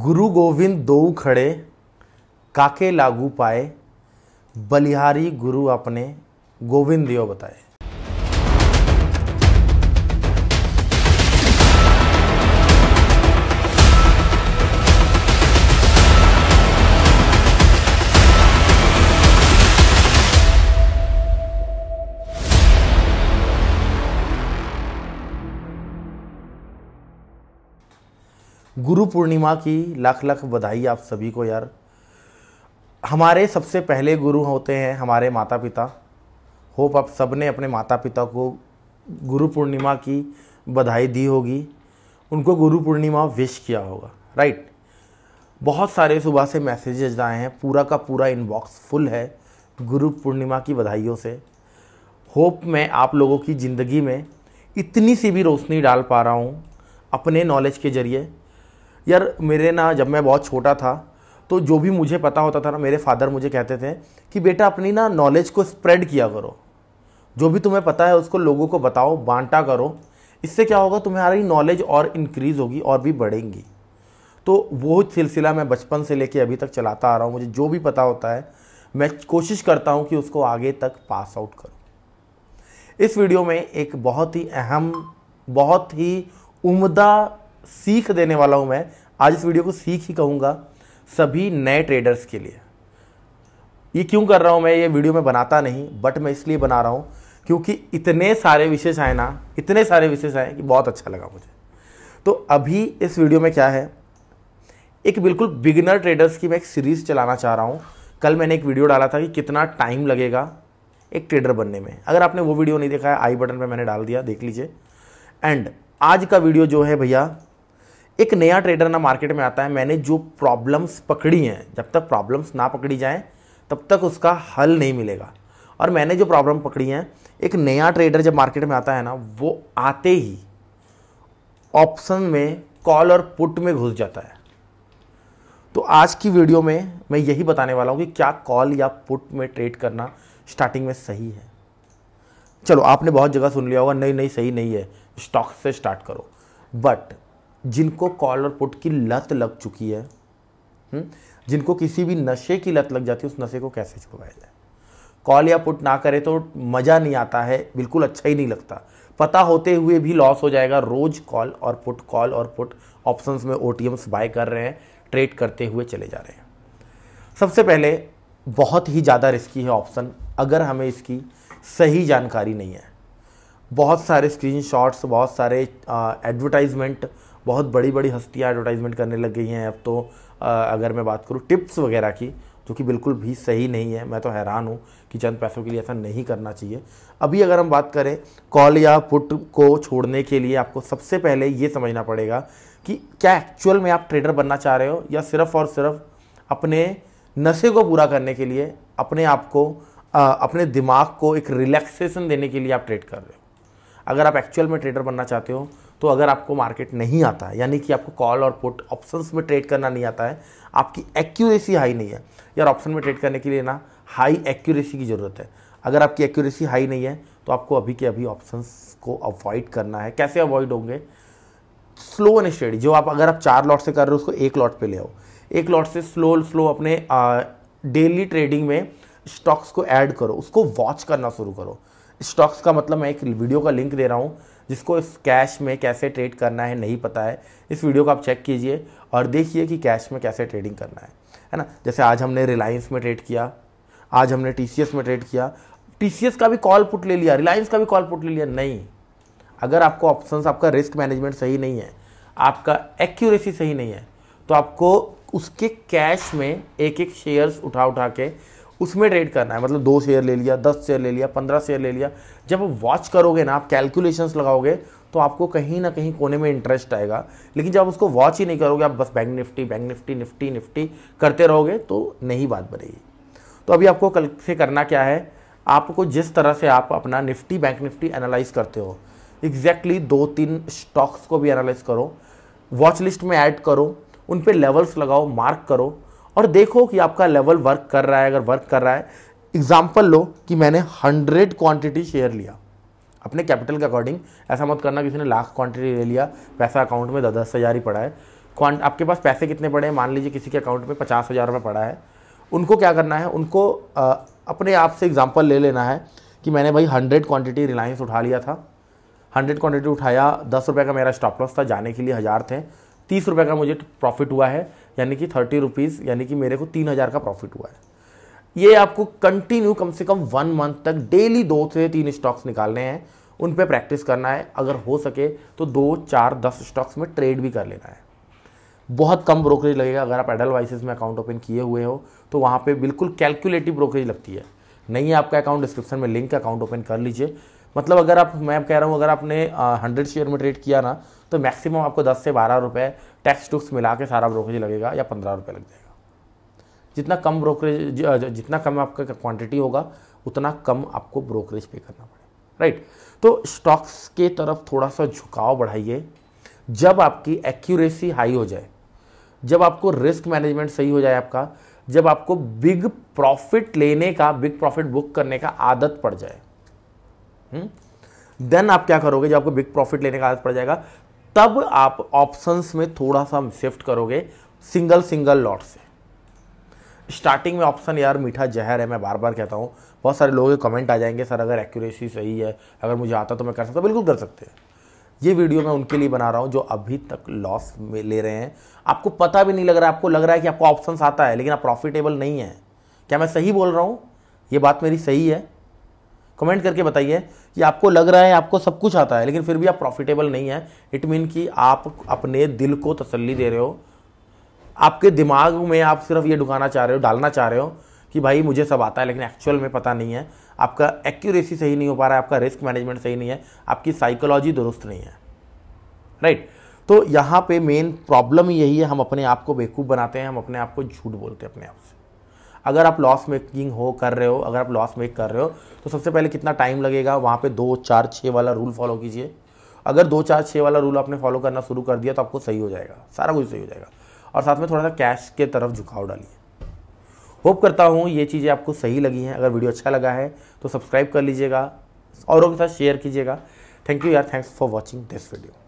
गुरु गोविंद दो खड़े काके लागू पाए बलिहारी गुरु अपने गोविंद यो बताए गुरु पूर्णिमा की लाख लाख बधाई आप सभी को यार हमारे सबसे पहले गुरु होते हैं हमारे माता पिता होप आप सब ने अपने माता पिता को गुरु पूर्णिमा की बधाई दी होगी उनको गुरु पूर्णिमा विश किया होगा राइट बहुत सारे सुबह से मैसेजेज आए हैं पूरा का पूरा इनबॉक्स फुल है गुरु पूर्णिमा की बधाइयों से होप मैं आप लोगों की ज़िंदगी में इतनी सी भी रोशनी डाल पा रहा हूँ अपने नॉलेज के ज़रिए यार मेरे ना जब मैं बहुत छोटा था तो जो भी मुझे पता होता था ना मेरे फादर मुझे कहते थे कि बेटा अपनी ना नॉलेज को स्प्रेड किया करो जो भी तुम्हें पता है उसको लोगों को बताओ बांटा करो इससे क्या होगा तुम्हारी नॉलेज और इनक्रीज़ होगी और भी बढ़ेंगी तो वो सिलसिला मैं बचपन से लेके अभी तक चलाता आ रहा हूँ मुझे जो भी पता होता है मैं कोशिश करता हूँ कि उसको आगे तक पास आउट करूँ इस वीडियो में एक बहुत ही अहम बहुत ही उम्दा सीख देने वाला हूँ मैं आज इस वीडियो को सीख ही कहूँगा सभी नए ट्रेडर्स के लिए ये क्यों कर रहा हूँ मैं ये वीडियो में बनाता नहीं बट मैं इसलिए बना रहा हूँ क्योंकि इतने सारे विशेष आए ना इतने सारे विशेष आए कि बहुत अच्छा लगा मुझे तो अभी इस वीडियो में क्या है एक बिल्कुल बिगिनर ट्रेडर्स की मैं एक सीरीज़ चलाना चाह रहा हूँ कल मैंने एक वीडियो डाला था कि कितना टाइम लगेगा एक ट्रेडर बनने में अगर आपने वो वीडियो नहीं देखा है आई बटन पर मैंने डाल दिया देख लीजिए एंड आज का वीडियो जो है भैया एक नया ट्रेडर ना मार्केट में आता है मैंने जो प्रॉब्लम्स पकड़ी हैं जब तक प्रॉब्लम्स ना पकड़ी जाए तब तक उसका हल नहीं मिलेगा और मैंने जो प्रॉब्लम पकड़ी हैं एक नया ट्रेडर जब मार्केट में आता है ना वो आते ही ऑप्शन में कॉल और पुट में घुस जाता है तो आज की वीडियो में मैं यही बताने वाला हूँ कि क्या कॉल या पुट में ट्रेड करना स्टार्टिंग में सही है चलो आपने बहुत जगह सुन लिया होगा नहीं नहीं सही नहीं है स्टॉक से स्टार्ट करो बट जिनको कॉलर पुट की लत लग चुकी है हम्म, जिनको किसी भी नशे की लत लग जाती है उस नशे को कैसे छुड़वाया जाए कॉल या पुट ना करे तो मज़ा नहीं आता है बिल्कुल अच्छा ही नहीं लगता पता होते हुए भी लॉस हो जाएगा रोज़ कॉल और पुट कॉल और पुट ऑप्शंस में ओ बाय कर रहे हैं ट्रेड करते हुए चले जा रहे हैं सबसे पहले बहुत ही ज़्यादा रिस्की है ऑप्शन अगर हमें इसकी सही जानकारी नहीं है बहुत सारे स्क्रीन बहुत सारे एडवर्टाइजमेंट बहुत बड़ी बड़ी हस्तियाँ एडवर्टाइजमेंट करने लग गई हैं अब तो अगर मैं बात करूँ टिप्स वगैरह की जो कि बिल्कुल भी सही नहीं है मैं तो हैरान हूँ कि चंद पैसों के लिए ऐसा नहीं करना चाहिए अभी अगर हम बात करें कॉल या पुट को छोड़ने के लिए आपको सबसे पहले ये समझना पड़ेगा कि क्या एक्चुअल में आप ट्रेडर बनना चाह रहे हो या सिर्फ और सिर्फ अपने नशे को पूरा करने के लिए अपने आप को अपने दिमाग को एक रिलैक्सेशन देने के लिए आप ट्रेड कर रहे हो अगर आप एक्चुअल में ट्रेडर बनना चाहते हो तो अगर आपको मार्केट नहीं आता है यानी कि आपको कॉल और पुट ऑप्शंस में ट्रेड करना नहीं आता है आपकी एक्यूरेसी हाई नहीं है यार ऑप्शन में ट्रेड करने के लिए ना हाई एक्यूरेसी की ज़रूरत है अगर आपकी एक्यूरेसी हाई नहीं है तो आपको अभी के अभी ऑप्शंस को अवॉइड करना है कैसे अवॉइड होंगे स्लो एंड स्टडी जो आप अगर आप चार लॉट से कर रहे हो उसको एक लॉट पे ले आओ एक लॉट से स्लो स्लो अपने डेली ट्रेडिंग में स्टॉक्स को ऐड करो उसको वॉच करना शुरू करो स्टॉक्स का मतलब मैं एक वीडियो का लिंक दे रहा हूँ जिसको इस कैश में कैसे ट्रेड करना है नहीं पता है इस वीडियो को आप चेक कीजिए और देखिए कि कैश में कैसे ट्रेडिंग करना है है ना जैसे आज हमने रिलायंस में ट्रेड किया आज हमने टी में ट्रेड किया टी का भी कॉल पुट ले लिया रिलायंस का भी कॉल पुट ले लिया नहीं अगर आपको ऑप्शन आपका रिस्क मैनेजमेंट सही नहीं है आपका एक्यूरेसी सही नहीं है तो आपको उसके कैश में एक एक शेयर्स उठा उठा के उसमें ट्रेड करना है मतलब दो शेयर ले लिया दस शेयर ले लिया पंद्रह शेयर ले लिया जब आप वॉच करोगे ना आप कैलकुलेशंस लगाओगे तो आपको कहीं ना कहीं कोने में इंटरेस्ट आएगा लेकिन जब उसको वॉच ही नहीं करोगे आप बस bank Nifty bank Nifty Nifty Nifty करते रहोगे तो नहीं बात बनेगी तो अभी आपको कल से करना क्या है आपको जिस तरह से आप अपना निफ्टी बैंक निफ्टी एनालाइज करते हो एग्जैक्टली exactly दो तीन स्टॉक्स को भी एनालाइज करो वॉच लिस्ट में ऐड करो उन पर लेवल्स लगाओ मार्क करो और देखो कि आपका लेवल वर्क कर रहा है अगर वर्क कर रहा है एग्जाम्पल लो कि मैंने हंड्रेड क्वांटिटी शेयर लिया अपने कैपिटल के अकॉर्डिंग ऐसा मत करना किसी ने लाख क्वांटिटी ले लिया पैसा अकाउंट में दस दस हज़ार ही पड़ा है क्वांट आपके पास पैसे कितने पड़े हैं मान लीजिए किसी के अकाउंट में पचास हज़ार रुपये पड़ा है उनको क्या करना है उनको आ, अपने आप से एग्जाम्पल ले लेना है कि मैंने भाई हंड्रेड क्वांटिटी रिलायंस उठा लिया था हंड्रेड क्वांटिटी उठाया दस रुपये का मेरा स्टॉप लॉस था जाने के लिए हज़ार थे तीस रुपये का मुझे प्रॉफिट हुआ है यानी कि थर्टी रुपीज़ यानी कि मेरे को तीन हज़ार का प्रॉफिट हुआ है ये आपको कंटिन्यू कम से कम वन मंथ तक डेली दो से तीन स्टॉक्स निकालने हैं उन पर प्रैक्टिस करना है अगर हो सके तो दो चार दस स्टॉक्स में ट्रेड भी कर लेना है बहुत कम ब्रोकरेज लगेगा अगर आप एडल में अकाउंट ओपन किए हुए हो तो वहाँ पर बिल्कुल कैलकुलेटिव ब्रोकरेज लगती है नहीं है आपका अकाउंट डिस्क्रिप्शन में लिंक अकाउंट ओपन कर लीजिए मतलब अगर आप मैं कह रहा हूँ अगर आपने हंड्रेड शेयर में ट्रेड किया ना तो मैक्सिमम आपको दस से बारह रुपये टैक्स टूक्स मिला के सारा ब्रोकरेज लगेगा या पंद्रह रुपये लग जाएगा जितना कम ब्रोकरेज जितना कम आपका क्वांटिटी होगा उतना कम आपको ब्रोकरेज पे करना पड़ेगा राइट तो स्टॉक्स के तरफ थोड़ा सा झुकाव बढ़ाइए जब आपकी एक्यूरेसी हाई हो जाए जब आपको रिस्क मैनेजमेंट सही हो जाए आपका जब आपको बिग प्रॉफिट लेने का बिग प्रॉफिट बुक करने का आदत पड़ जाए देन हम्म, आप क्या करोगे जब आपको बिग प्रॉफिट लेने का आदत पड़ जाएगा तब आप ऑप्शंस में थोड़ा सा शिफ्ट करोगे सिंगल सिंगल लॉट से स्टार्टिंग में ऑप्शन यार मीठा जहर है मैं बार बार कहता हूँ बहुत सारे लोगों के कमेंट आ जाएंगे सर अगर एक्यूरेसी सही है अगर मुझे आता तो मैं कर सकता बिल्कुल कर सकते हैं ये वीडियो मैं उनके लिए बना रहा हूँ जो अभी तक लॉस में ले रहे हैं आपको पता भी नहीं लग रहा है आपको लग रहा है कि आपको ऑप्शन आता है लेकिन आप प्रॉफिटेबल नहीं है क्या मैं सही बोल रहा हूँ ये बात मेरी सही है कमेंट करके बताइए कि आपको लग रहा है आपको सब कुछ आता है लेकिन फिर भी आप प्रॉफिटेबल नहीं है इट मीन कि आप अपने दिल को तसल्ली दे रहे हो आपके दिमाग में आप सिर्फ ये ढुकाना चाह रहे हो डालना चाह रहे हो कि भाई मुझे सब आता है लेकिन एक्चुअल में पता नहीं है आपका एक्यूरेसी सही नहीं हो पा रहा है आपका रिस्क मैनेजमेंट सही नहीं है आपकी साइकोलॉजी दुरुस्त नहीं है राइट तो यहाँ पे मेन प्रॉब्लम यही है हम अपने आप को बेवकूफ़ बनाते हैं हम अपने आप को झूठ बोलते हैं अपने आप से अगर आप लॉस मेकिंग हो कर रहे हो अगर आप लॉस मेक कर रहे हो तो सबसे पहले कितना टाइम लगेगा वहाँ पे दो चार छः वाला रूल फॉलो कीजिए अगर दो चार छः वाला रूल आपने फॉलो करना शुरू कर दिया तो आपको सही हो जाएगा सारा कुछ सही हो जाएगा और साथ में थोड़ा सा कैश के तरफ झुकाव डालिए होप करता हूँ ये चीज़ें आपको सही लगी हैं अगर वीडियो अच्छा लगा है तो सब्सक्राइब कर लीजिएगा औरों के साथ शेयर कीजिएगा थैंक यू यार thanks for watching this video